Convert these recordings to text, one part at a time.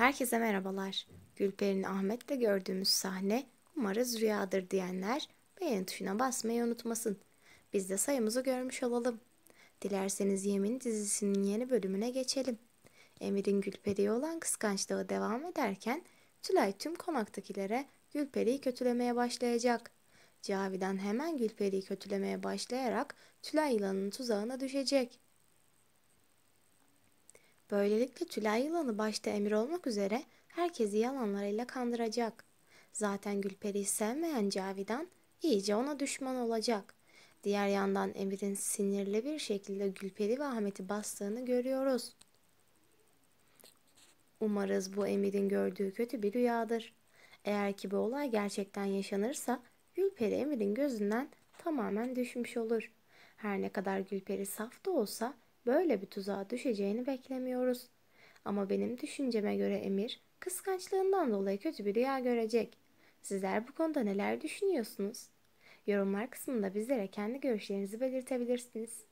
Herkese merhabalar. Gülper'in Ahmet'le gördüğümüz sahne umarız rüyadır diyenler beğeni tuşuna basmayı unutmasın. Biz de sayımızı görmüş olalım. Dilerseniz Yemin dizisinin yeni bölümüne geçelim. Emir'in Gülperi'ye olan kıskançlığı devam ederken Tülay tüm konaktakilere Gülperi'yi kötülemeye başlayacak. Cavidan hemen Gülperi'yi kötülemeye başlayarak Tülay yılanının tuzağına düşecek. Böylelikle Tülay Yılanı başta Emir olmak üzere herkesi yalanlarıyla kandıracak. Zaten Gülperi'yi sevmeyen Cavidan iyice ona düşman olacak. Diğer yandan Emir'in sinirli bir şekilde Gülperi ve Ahmet'i bastığını görüyoruz. Umarız bu Emir'in gördüğü kötü bir rüyadır. Eğer ki bu olay gerçekten yaşanırsa Gülperi Emir'in gözünden tamamen düşmüş olur. Her ne kadar Gülperi saf da olsa böyle bir tuzağa düşeceğini beklemiyoruz. Ama benim düşünceme göre Emir kıskançlığından dolayı kötü bir rüya görecek. Sizler bu konuda neler düşünüyorsunuz? Yorumlar kısmında bizlere kendi görüşlerinizi belirtebilirsiniz.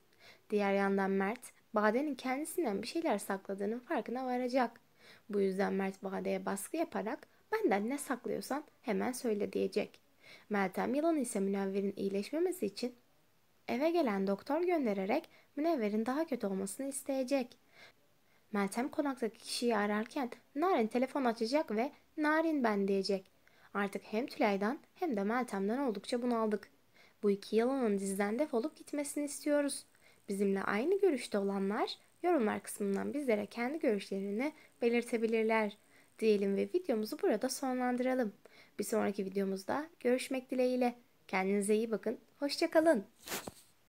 Diğer yandan Mert, Bade'nin kendisinden bir şeyler sakladığının farkına varacak. Bu yüzden Mert Bade'ye baskı yaparak benden ne saklıyorsan hemen söyle diyecek. Meltem Yılan ise Münevver'in iyileşmemesi için eve gelen doktor göndererek Münevver'in daha kötü olmasını isteyecek. Meltem konaktaki kişiyi ararken Narin telefon açacak ve Narin ben diyecek. Artık hem Tülay'dan hem de Meltem'den oldukça bunaldık. Bu iki yalanın dizden defolup gitmesini istiyoruz. Bizimle aynı görüşte olanlar yorumlar kısmından bizlere kendi görüşlerini belirtebilirler diyelim ve videomuzu burada sonlandıralım. Bir sonraki videomuzda görüşmek dileğiyle. Kendinize iyi bakın. Hoşçakalın.